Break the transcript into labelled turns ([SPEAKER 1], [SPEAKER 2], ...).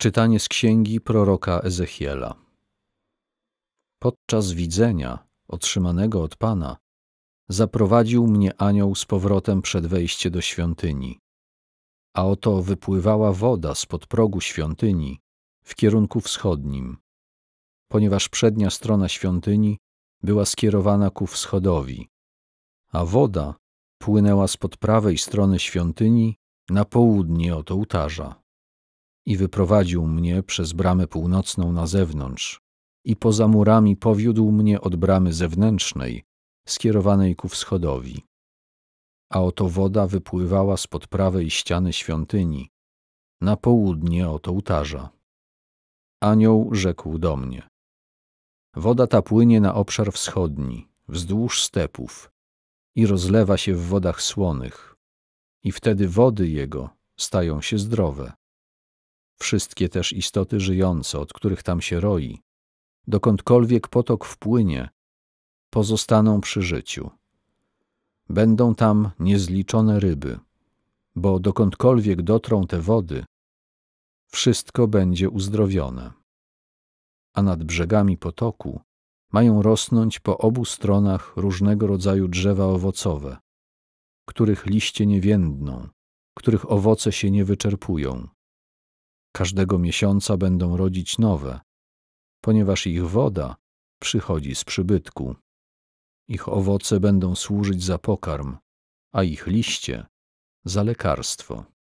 [SPEAKER 1] Czytanie z księgi proroka Ezechiela. Podczas widzenia otrzymanego od Pana zaprowadził mnie anioł z powrotem przed wejście do świątyni, a oto wypływała woda z pod progu świątyni w kierunku wschodnim, ponieważ przednia strona świątyni była skierowana ku wschodowi, a woda płynęła z pod prawej strony świątyni na południe od ołtarza i wyprowadził mnie przez bramę północną na zewnątrz i poza murami powiódł mnie od bramy zewnętrznej, skierowanej ku wschodowi. A oto woda wypływała spod prawej ściany świątyni, na południe od ołtarza. Anioł rzekł do mnie. Woda ta płynie na obszar wschodni, wzdłuż stepów i rozlewa się w wodach słonych, i wtedy wody jego stają się zdrowe wszystkie też istoty żyjące, od których tam się roi, dokądkolwiek potok wpłynie, pozostaną przy życiu. Będą tam niezliczone ryby, bo dokądkolwiek dotrą te wody, wszystko będzie uzdrowione. A nad brzegami potoku mają rosnąć po obu stronach różnego rodzaju drzewa owocowe, których liście nie więdną, których owoce się nie wyczerpują, Każdego miesiąca będą rodzić nowe, ponieważ ich woda przychodzi z
[SPEAKER 2] przybytku. Ich owoce będą służyć za pokarm, a ich liście za lekarstwo.